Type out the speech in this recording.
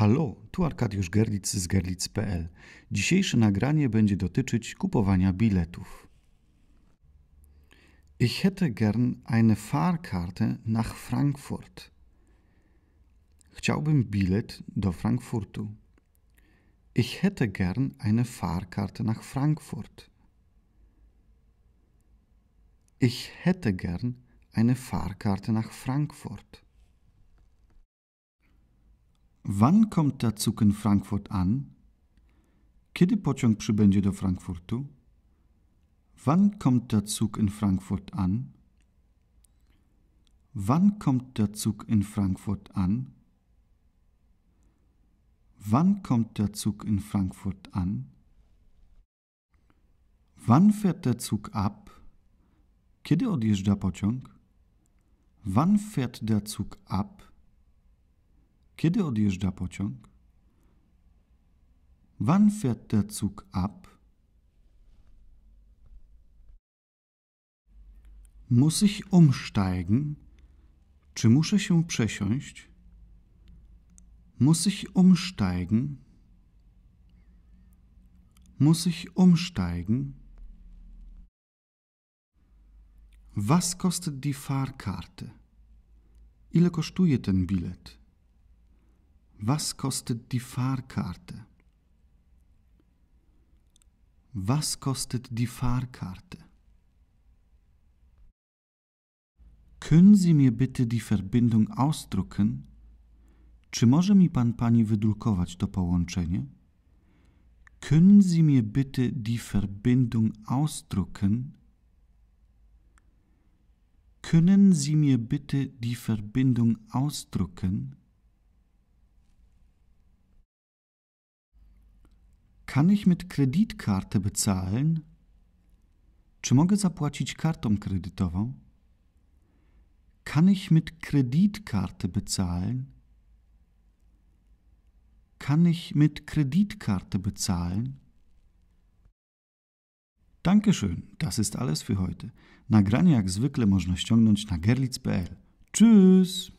Halo, tu Arkadiusz Gerlitz z gerlitz.pl. Dzisiejsze nagranie będzie dotyczyć kupowania biletów. Ich hätte gern eine Fahrkarte nach Frankfurt. Chciałbym bilet do Frankfurtu. Ich hätte gern eine Fahrkarte nach Frankfurt. Ich hätte gern eine Fahrkarte nach Frankfurt. Wann kommt der Zug in Frankfurt an? Kiedy pociąg przybędzie do Frankfurtu? Wann kommt der Zug in Frankfurt an? Wann kommt der Zug in Frankfurt an? Wann kommt der Zug in Frankfurt an? Wann fährt der Zug ab? Kiedy odjeżdża pociąg? Wann fährt der Zug ab? Kiedy odjeżdża pociąg? Wann fährt der Zug ab? Muss ich umsteigen? Czy muszę się przesiąść? Muss ich umsteigen? Muss ich umsteigen? Was kostet die Fahrkarte? Ile kosztuje ten bilet? Was kostet die Fahrkarte? Was kostet die Fahrkarte? Können Sie mir bitte die Verbindung ausdrucken? Czy może mi pan pani wydrukować to połączenie? Können Sie mir bitte die Verbindung ausdrucken? Können Sie mir bitte die Verbindung ausdrucken? Kann ich mit Kreditkarte bezahlen? Czy mogę zapłacić kartą kredytową? Kann ich mit Kreditkarte bezahlen? Kann ich mit Kreditkarte bezahlen? Dankeschön, das ist alles für heute. Nagranie jak zwykle można ściągnąć na gerlitz.pl. Tschüss!